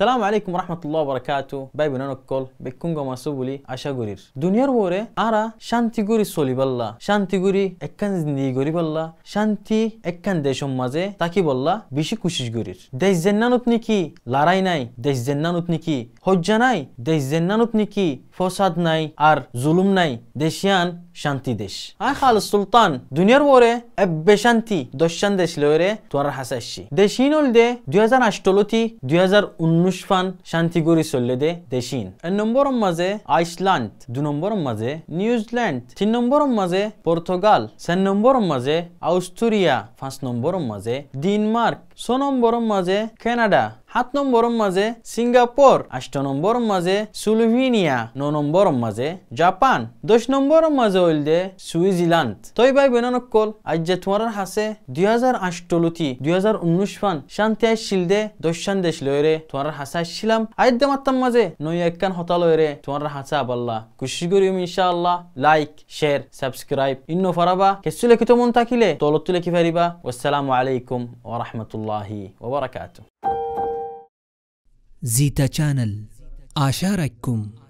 সালাম আলাইকুম রহমতুল্লাহ বরকাতু বাই বিনানকল বেকুঙ্গ মাসুবুলি আশা গরির দুনিয়ার ওরে আরা শান্তিগুরি চলিবাল্লা শান্তিগুরি একখান নি গরিবাল্লা শান্তি একখান দেশম মাঝে তাকি বললা বেশি কুশিশ গরির দেশ জেন্নানত নাকি লড়াই নাই দেশ জেন্নানুত নাকি হজ্জা নাই দেশ জেন্নানুত নিকি ফসাদ নাই আর জুলুম নাই দেশিয়ান শান্তি দেশ আ খাল সুলতান দুনিয়ার ওরে এব্বে শান্তি দশান দেশ লয়রে তোয়ার হাসাসি দেশিন হল দে দুই হাজার আষ্টলতি দুই হাজার উনিশ ফান শান্তি গড়ি চললে দে দেশিন এক নম্বর মাঝে আইসল্যান্ড দু নম্বর মাঝে নিউজিল্যান্ড তিন নম্বর মাঝে পর্তুগাল চার নম্বর মাঝে অস্ট্রিয়া পাঁচ নম্বর মাঝে ডেনমার্ক ছ নম্বরম মাঝে কানাডা সাত নম্বরম মাঝে সিঙ্গাপুর আষ্ট নম্বরম মাঝে সুলভিনিয়া ন নম্বরম মাঝে জাপান দশ নম্বরম মাঝে হইল দে সুইজিল্যান্ড তই বাই বেননকল আজ যে তোমার হাসে দুই হাজার আষ্টলুতি দুই হাজার উনিশ ফান শান্তি আসছিল দে দশান দেশ রে তোমার হাসা আসছিলাম আইদ্য মাত্তাম মাঝে নই একখান হতা রে তোমার হাসা আবাল্লা খুশি করিম ইনশাআল্লাহ লাইক শেয়ার সাবস্ক্রাইব ইন্ন ফারাবা কেসু লেখিত মন থাকিলে তলত লিখি ফারিবা আসসালামু আলাইকুম ওয়া রাহমাতুল্লাহ الله وبركاته زيتا شانل أشارككم